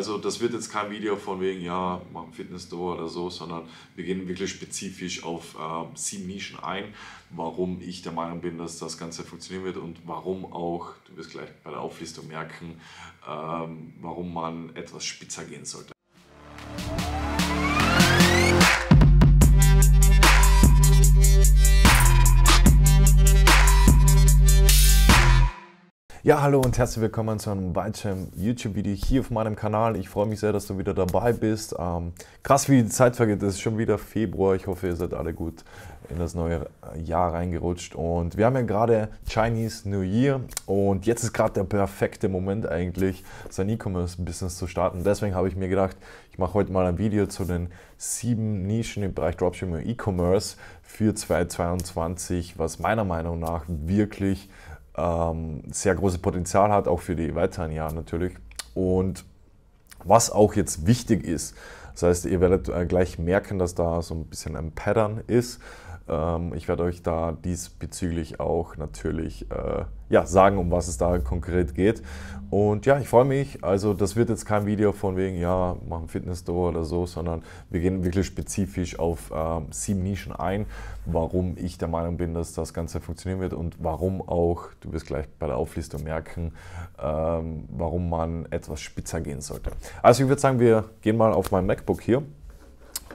Also das wird jetzt kein Video von wegen, ja, machen Fitnessstore oder so, sondern wir gehen wirklich spezifisch auf äh, sieben Nischen ein, warum ich der Meinung bin, dass das Ganze funktionieren wird und warum auch, du wirst gleich bei der Auflistung merken, ähm, warum man etwas spitzer gehen sollte. Ja, hallo und herzlich willkommen zu einem weiteren YouTube-Video hier auf meinem Kanal. Ich freue mich sehr, dass du wieder dabei bist. Ähm, krass, wie die Zeit vergeht. Es ist schon wieder Februar. Ich hoffe, ihr seid alle gut in das neue Jahr reingerutscht. Und wir haben ja gerade Chinese New Year. Und jetzt ist gerade der perfekte Moment eigentlich, sein E-Commerce-Business zu starten. Deswegen habe ich mir gedacht, ich mache heute mal ein Video zu den sieben Nischen im Bereich Dropshipping und E-Commerce für 2022, was meiner Meinung nach wirklich ähm, sehr großes Potenzial hat, auch für die weiteren Jahre natürlich. Und was auch jetzt wichtig ist, das heißt, ihr werdet äh, gleich merken, dass da so ein bisschen ein Pattern ist. Ähm, ich werde euch da diesbezüglich auch natürlich äh, ja, sagen, um was es da konkret geht. Und ja, ich freue mich. Also das wird jetzt kein Video von wegen, ja, machen Fitnessstore oder so, sondern wir gehen wirklich spezifisch auf ähm, sieben Nischen ein, warum ich der Meinung bin, dass das Ganze funktionieren wird und warum auch, du wirst gleich bei der Auflistung merken, ähm, warum man etwas spitzer gehen sollte. Also ich würde sagen, wir gehen mal auf mein MacBook hier.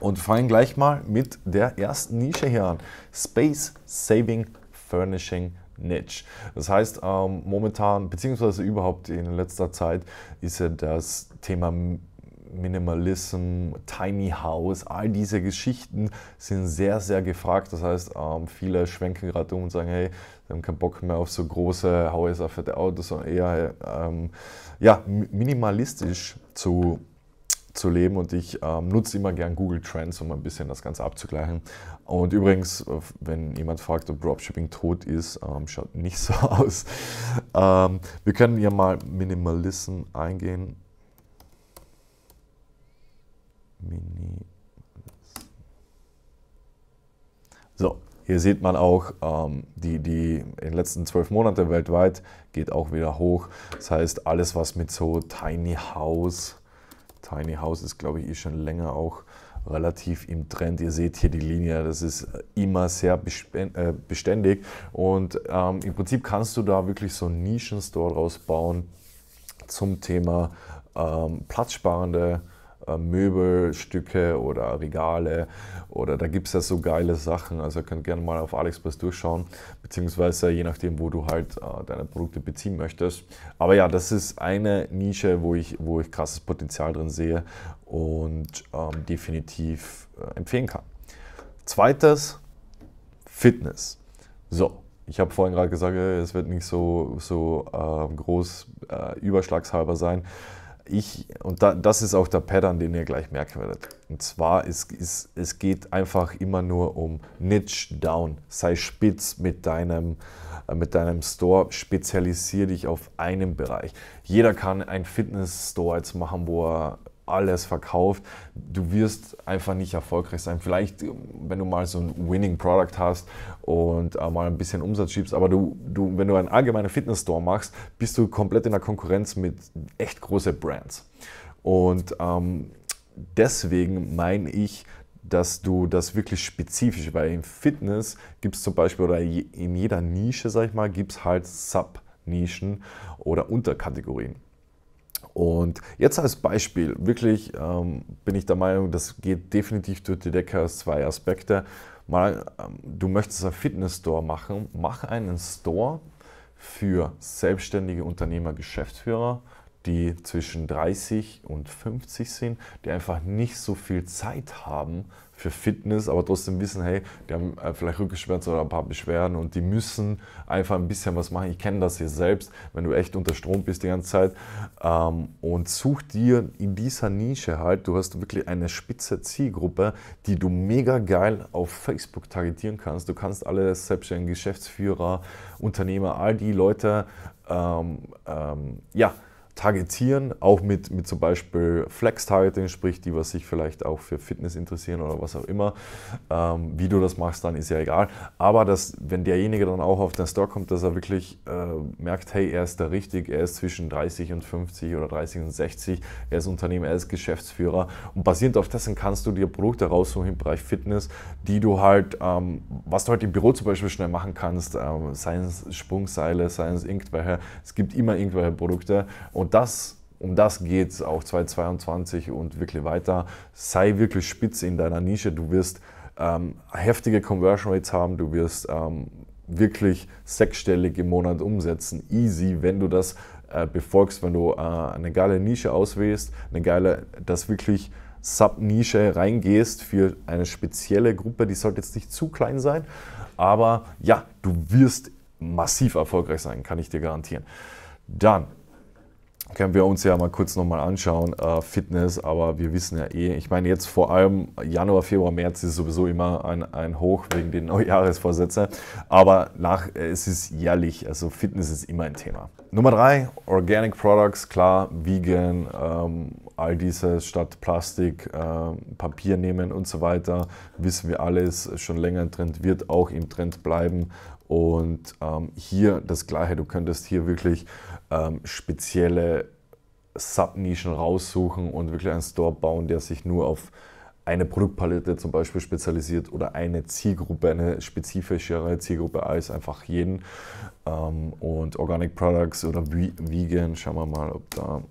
Und fangen gleich mal mit der ersten Nische hier an. Space Saving Furnishing Niche. Das heißt, ähm, momentan, beziehungsweise überhaupt in letzter Zeit, ist ja das Thema Minimalism, Tiny House, all diese Geschichten sind sehr, sehr gefragt. Das heißt, ähm, viele schwenken gerade um und sagen, hey, wir haben keinen Bock mehr auf so große Häuser, fette Autos, sondern eher ähm, ja, minimalistisch zu zu leben und ich ähm, nutze immer gern Google Trends, um ein bisschen das Ganze abzugleichen. Und übrigens, äh, wenn jemand fragt, ob Dropshipping tot ist, ähm, schaut nicht so aus. Ähm, wir können hier mal Minimalism eingehen. So, hier sieht man auch, ähm, die, die in den letzten zwölf Monaten weltweit geht auch wieder hoch. Das heißt, alles, was mit so Tiny House Tiny House ist, glaube ich, eh schon länger auch relativ im Trend. Ihr seht hier die Linie, das ist immer sehr äh, beständig und ähm, im Prinzip kannst du da wirklich so einen Nischenstore rausbauen zum Thema ähm, platzsparende äh, Möbelstücke oder Regale oder da gibt es ja so geile Sachen. Also ihr könnt gerne mal auf AliExpress durchschauen, beziehungsweise je nachdem, wo du halt äh, deine Produkte beziehen möchtest. Aber ja, das ist eine Nische, wo ich, wo ich krasses Potenzial drin sehe und ähm, definitiv äh, empfehlen kann. Zweites, Fitness. So, ich habe vorhin gerade gesagt, äh, es wird nicht so, so äh, groß äh, überschlagshalber sein ich, und da, das ist auch der Pattern, den ihr gleich merken werdet. Und zwar, ist, ist, es geht einfach immer nur um Niche Down. Sei spitz mit deinem, äh, mit deinem Store, spezialisiere dich auf einen Bereich. Jeder kann einen Fitness-Store jetzt machen, wo er alles verkauft. Du wirst einfach nicht erfolgreich sein. Vielleicht, ähm, wenn du mal so ein Winning Product hast und äh, mal ein bisschen Umsatz schiebst, aber du, du, wenn du einen allgemeinen Fitness-Store machst, bist du komplett in der Konkurrenz mit echt großen Brands. Und ähm, deswegen meine ich, dass du das wirklich spezifisch, weil im Fitness gibt es zum Beispiel oder in jeder Nische, sag ich mal, gibt es halt Sub-Nischen oder Unterkategorien. Und jetzt als Beispiel, wirklich ähm, bin ich der Meinung, das geht definitiv durch die Decke aus zwei Aspekten. Mal, ähm, du möchtest einen Fitnessstore machen, mach einen Store für selbstständige Unternehmer, Geschäftsführer die zwischen 30 und 50 sind, die einfach nicht so viel Zeit haben für Fitness, aber trotzdem wissen, hey, die haben äh, vielleicht Rückenschmerzen oder ein paar Beschwerden und die müssen einfach ein bisschen was machen. Ich kenne das hier selbst, wenn du echt unter Strom bist die ganze Zeit ähm, und such dir in dieser Nische halt, du hast wirklich eine spitze Zielgruppe, die du mega geil auf Facebook targetieren kannst. Du kannst alle Selbstständigen, Geschäftsführer, Unternehmer, all die Leute, ähm, ähm, ja, targetieren, auch mit, mit zum Beispiel Flex-Targeting, sprich die, was sich vielleicht auch für Fitness interessieren oder was auch immer. Ähm, wie du das machst, dann ist ja egal. Aber dass, wenn derjenige dann auch auf den Store kommt, dass er wirklich äh, merkt, hey, er ist da richtig, er ist zwischen 30 und 50 oder 30 und 60, er ist Unternehmer, er ist Geschäftsführer. Und basierend auf dessen kannst du dir Produkte raussuchen im Bereich Fitness, die du halt, ähm, was du halt im Büro zum Beispiel schnell machen kannst, ähm, seien es Sprungseile, seien es irgendwelche, es gibt immer irgendwelche Produkte. Und und das, um das geht es auch 2022 und wirklich weiter. Sei wirklich spitz in deiner Nische. Du wirst ähm, heftige Conversion Rates haben. Du wirst ähm, wirklich sechsstellig im Monat umsetzen. Easy, wenn du das äh, befolgst, wenn du äh, eine geile Nische auswählst, eine geile, das wirklich Sub-Nische reingehst für eine spezielle Gruppe, die sollte jetzt nicht zu klein sein, aber ja, du wirst massiv erfolgreich sein, kann ich dir garantieren. Dann können wir uns ja mal kurz nochmal anschauen, äh, Fitness, aber wir wissen ja eh, ich meine jetzt vor allem Januar, Februar, März ist sowieso immer ein, ein Hoch wegen den Neujahresvorsätzen, aber nach, äh, es ist jährlich, also Fitness ist immer ein Thema. Nummer drei, Organic Products, klar, Vegan, ähm, all diese statt Plastik, äh, Papier nehmen und so weiter, wissen wir alles, schon länger im Trend, wird auch im Trend bleiben und ähm, hier das Gleiche, du könntest hier wirklich ähm, spezielle Subnischen raussuchen und wirklich einen Store bauen, der sich nur auf eine Produktpalette zum Beispiel spezialisiert oder eine Zielgruppe, eine spezifischere Zielgruppe als einfach jeden. Ähm, und Organic Products oder Vegan, schauen wir mal, ob da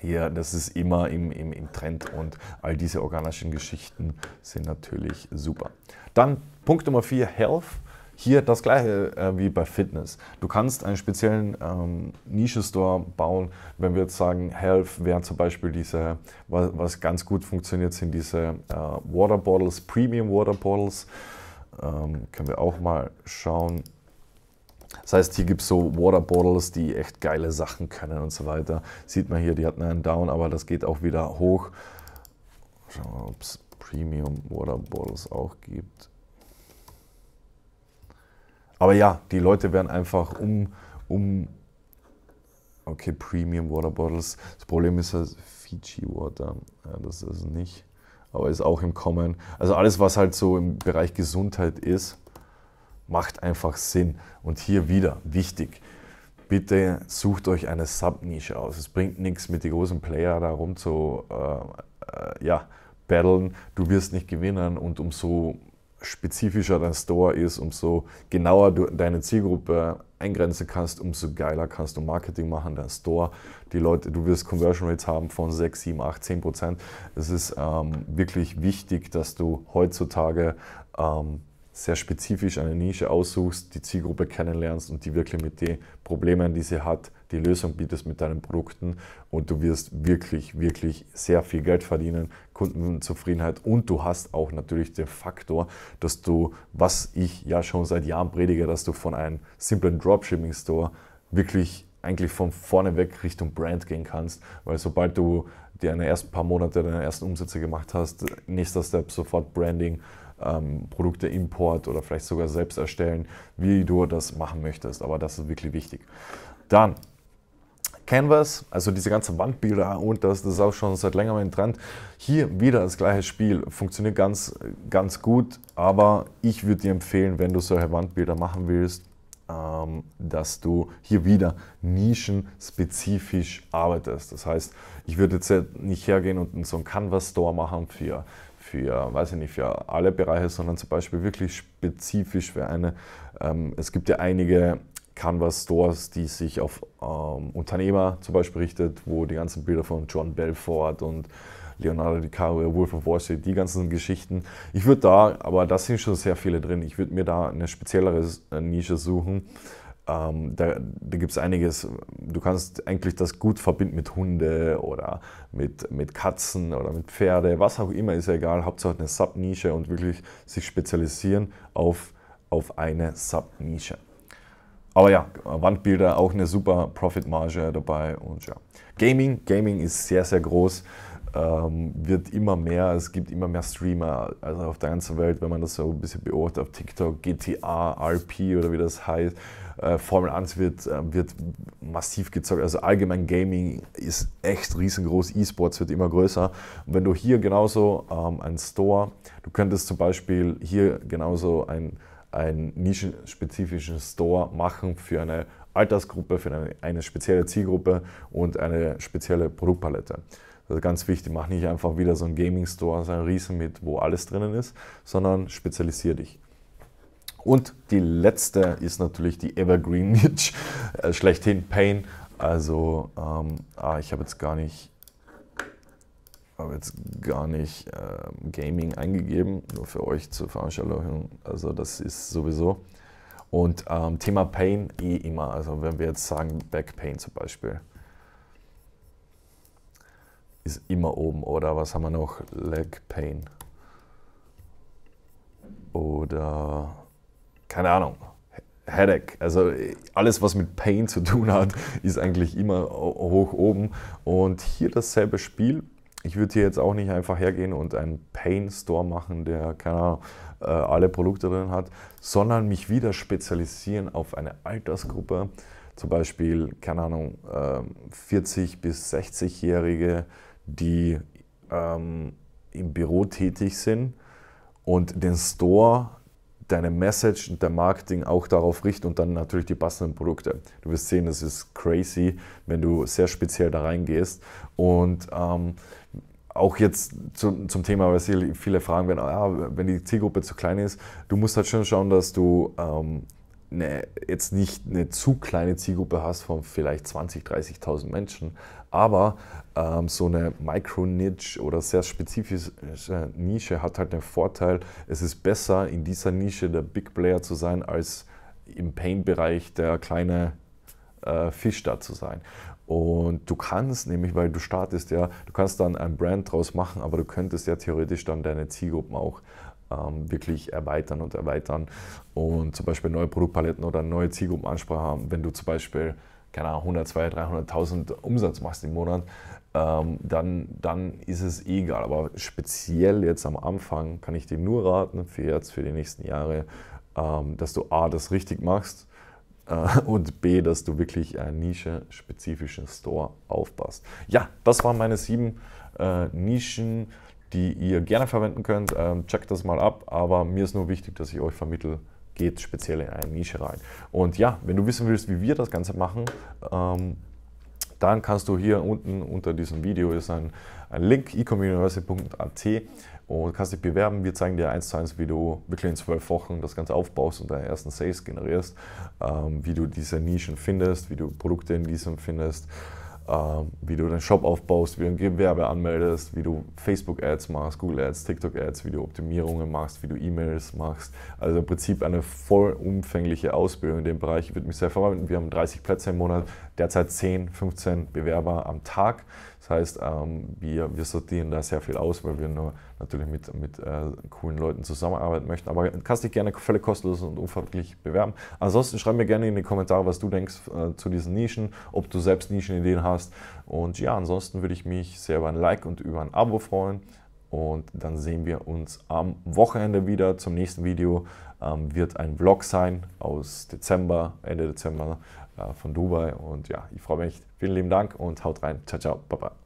hier, das ist immer im, im, im Trend und all diese organischen Geschichten sind natürlich super. Dann Punkt Nummer 4, Health. Hier das gleiche äh, wie bei Fitness. Du kannst einen speziellen ähm, nische bauen. Wenn wir jetzt sagen, Health wären zum Beispiel diese, was, was, ganz gut funktioniert, sind diese äh, Water Bottles, Premium Water Bottles. Ähm, können wir auch mal schauen. Das heißt, hier gibt es so Water Bottles, die echt geile Sachen können und so weiter. Sieht man hier, die hatten einen Down, aber das geht auch wieder hoch. Schauen wir mal, ob es Premium Water Bottles auch gibt. Aber ja, die Leute werden einfach um, um okay, Premium Water Bottles. Das Problem ist das halt Fiji Water, ja, das ist es nicht, aber ist auch im Kommen. Also alles, was halt so im Bereich Gesundheit ist, macht einfach Sinn. Und hier wieder wichtig. Bitte sucht euch eine Subnische aus. Es bringt nichts, mit den großen Player da rum zu äh, äh, ja, battlen. Du wirst nicht gewinnen und umso spezifischer dein Store ist, umso genauer du deine Zielgruppe eingrenzen kannst, umso geiler kannst du Marketing machen, dein Store. Die Leute, du wirst Conversion Rates haben von 6, 7, 8, 10 Prozent. Es ist ähm, wirklich wichtig, dass du heutzutage ähm, sehr spezifisch eine Nische aussuchst, die Zielgruppe kennenlernst und die wirklich mit den Problemen, die sie hat, die Lösung bietest mit deinen Produkten und du wirst wirklich, wirklich sehr viel Geld verdienen, Kundenzufriedenheit und du hast auch natürlich den Faktor, dass du, was ich ja schon seit Jahren predige, dass du von einem simplen Dropshipping-Store wirklich eigentlich von vorne weg Richtung Brand gehen kannst, weil sobald du dir deine ersten paar Monate, deine ersten Umsätze gemacht hast, nächster Step sofort Branding, ähm, Produkte import oder vielleicht sogar selbst erstellen, wie du das machen möchtest. Aber das ist wirklich wichtig. Dann Canvas, also diese ganzen Wandbilder und das, das ist auch schon seit längerem ein Trend. Hier wieder das gleiche Spiel, funktioniert ganz, ganz gut, aber ich würde dir empfehlen, wenn du solche Wandbilder machen willst, ähm, dass du hier wieder nischenspezifisch arbeitest. Das heißt, ich würde jetzt nicht hergehen und so einen Canvas Store machen für für, weiß ich nicht, für alle Bereiche, sondern zum Beispiel wirklich spezifisch für eine. Ähm, es gibt ja einige Canvas Stores, die sich auf ähm, Unternehmer zum Beispiel richtet, wo die ganzen Bilder von John Belfort und Leonardo DiCaprio, Wolf of Wall Street, die ganzen Geschichten. Ich würde da, aber da sind schon sehr viele drin, ich würde mir da eine speziellere äh, Nische suchen. Ähm, da da gibt es einiges. Du kannst eigentlich das gut verbinden mit Hunde oder mit, mit Katzen oder mit Pferde, was auch immer, ist ja egal. Hauptsache eine Subnische und wirklich sich spezialisieren auf, auf eine Subnische. Aber ja, Wandbilder auch eine super Profitmarge dabei und ja. Gaming, Gaming ist sehr, sehr groß ähm, wird immer mehr, es gibt immer mehr Streamer, also auf der ganzen Welt, wenn man das so ein bisschen beobachtet auf TikTok, GTA, RP oder wie das heißt, äh, Formel 1 wird, äh, wird massiv gezockt, also allgemein Gaming ist echt riesengroß, E-Sports wird immer größer. Und wenn du hier genauso ähm, einen Store, du könntest zum Beispiel hier genauso einen nischenspezifischen Store machen für eine Altersgruppe, für eine, eine spezielle Zielgruppe und eine spezielle Produktpalette. Das ist ganz wichtig. Mach nicht einfach wieder so einen Gaming-Store, so ein Riesen mit, wo alles drinnen ist, sondern spezialisier dich. Und die letzte ist natürlich die Evergreen Niche, äh, schlechthin Pain. Also, ähm, ah, ich habe jetzt gar nicht, habe jetzt gar nicht äh, Gaming eingegeben, nur für euch zur Veranstaltung. Also, das ist sowieso. Und ähm, Thema Pain eh immer. Also, wenn wir jetzt sagen Back Pain zum Beispiel ist immer oben. Oder was haben wir noch? Leg Pain. Oder keine Ahnung. Headache, also alles, was mit Pain zu tun hat, ist eigentlich immer hoch oben. Und hier dasselbe Spiel, ich würde hier jetzt auch nicht einfach hergehen und einen Pain-Store machen, der, keine Ahnung, äh, alle Produkte drin hat, sondern mich wieder spezialisieren auf eine Altersgruppe. Zum Beispiel, keine Ahnung, 40- ähm, bis 60-Jährige, die ähm, im Büro tätig sind und den Store, deine Message und dein Marketing auch darauf richten und dann natürlich die passenden Produkte. Du wirst sehen, das ist crazy, wenn du sehr speziell da reingehst. Und ähm, auch jetzt zu, zum Thema, weil viele fragen, werden, ah, wenn die Zielgruppe zu klein ist, du musst halt schon schauen, dass du ähm, eine, jetzt nicht eine zu kleine Zielgruppe hast von vielleicht 20.000, 30.000 Menschen, aber ähm, so eine Micro-Niche oder sehr spezifische Nische hat halt den Vorteil, es ist besser in dieser Nische der Big Player zu sein, als im pain bereich der kleine äh, Fisch da zu sein. Und du kannst nämlich, weil du startest ja, du kannst dann ein Brand draus machen, aber du könntest ja theoretisch dann deine Zielgruppen auch ähm, wirklich erweitern und erweitern und zum Beispiel neue Produktpaletten oder neue Zielgruppenansprache haben. Wenn du zum Beispiel, keine Ahnung, 100, 200, 300.000 Umsatz machst im Monat, ähm, dann, dann ist es eh egal. Aber speziell jetzt am Anfang kann ich dir nur raten, für jetzt, für die nächsten Jahre, ähm, dass du A, das richtig machst äh, und B, dass du wirklich einen nischespezifischen Store aufbaust. Ja, das waren meine sieben äh, Nischen die ihr gerne verwenden könnt. Ähm, checkt das mal ab, aber mir ist nur wichtig, dass ich euch vermittle, geht speziell in eine Nische rein. Und ja, wenn du wissen willst, wie wir das Ganze machen, ähm, dann kannst du hier unten unter diesem Video ist ein, ein Link, ecommuniversity.at und kannst dich bewerben. Wir zeigen dir eins zu eins, wie du wirklich in zwölf Wochen das Ganze aufbaust und deine ersten Sales generierst, ähm, wie du diese Nischen findest, wie du Produkte in diesem findest. Äh, wie du deinen Shop aufbaust, wie du ein Gewerbe anmeldest, wie du Facebook-Ads machst, Google-Ads, TikTok-Ads, wie du Optimierungen machst, wie du E-Mails machst. Also im Prinzip eine vollumfängliche Ausbildung in dem Bereich. Ich würde mich sehr freuen. Wir haben 30 Plätze im Monat, derzeit 10, 15 Bewerber am Tag. Das heißt, ähm, wir, wir sortieren da sehr viel aus, weil wir nur natürlich mit, mit äh, coolen Leuten zusammenarbeiten möchten. Aber kannst dich gerne völlig kostenlos und unverbindlich bewerben. Ansonsten schreib mir gerne in die Kommentare, was du denkst äh, zu diesen Nischen, ob du selbst Nischenideen hast. Und ja, ansonsten würde ich mich sehr über ein Like und über ein Abo freuen. Und dann sehen wir uns am Wochenende wieder. Zum nächsten Video ähm, wird ein Vlog sein aus Dezember, Ende Dezember äh, von Dubai. Und ja, ich freue mich. Vielen lieben Dank und haut rein. Ciao, ciao, baba.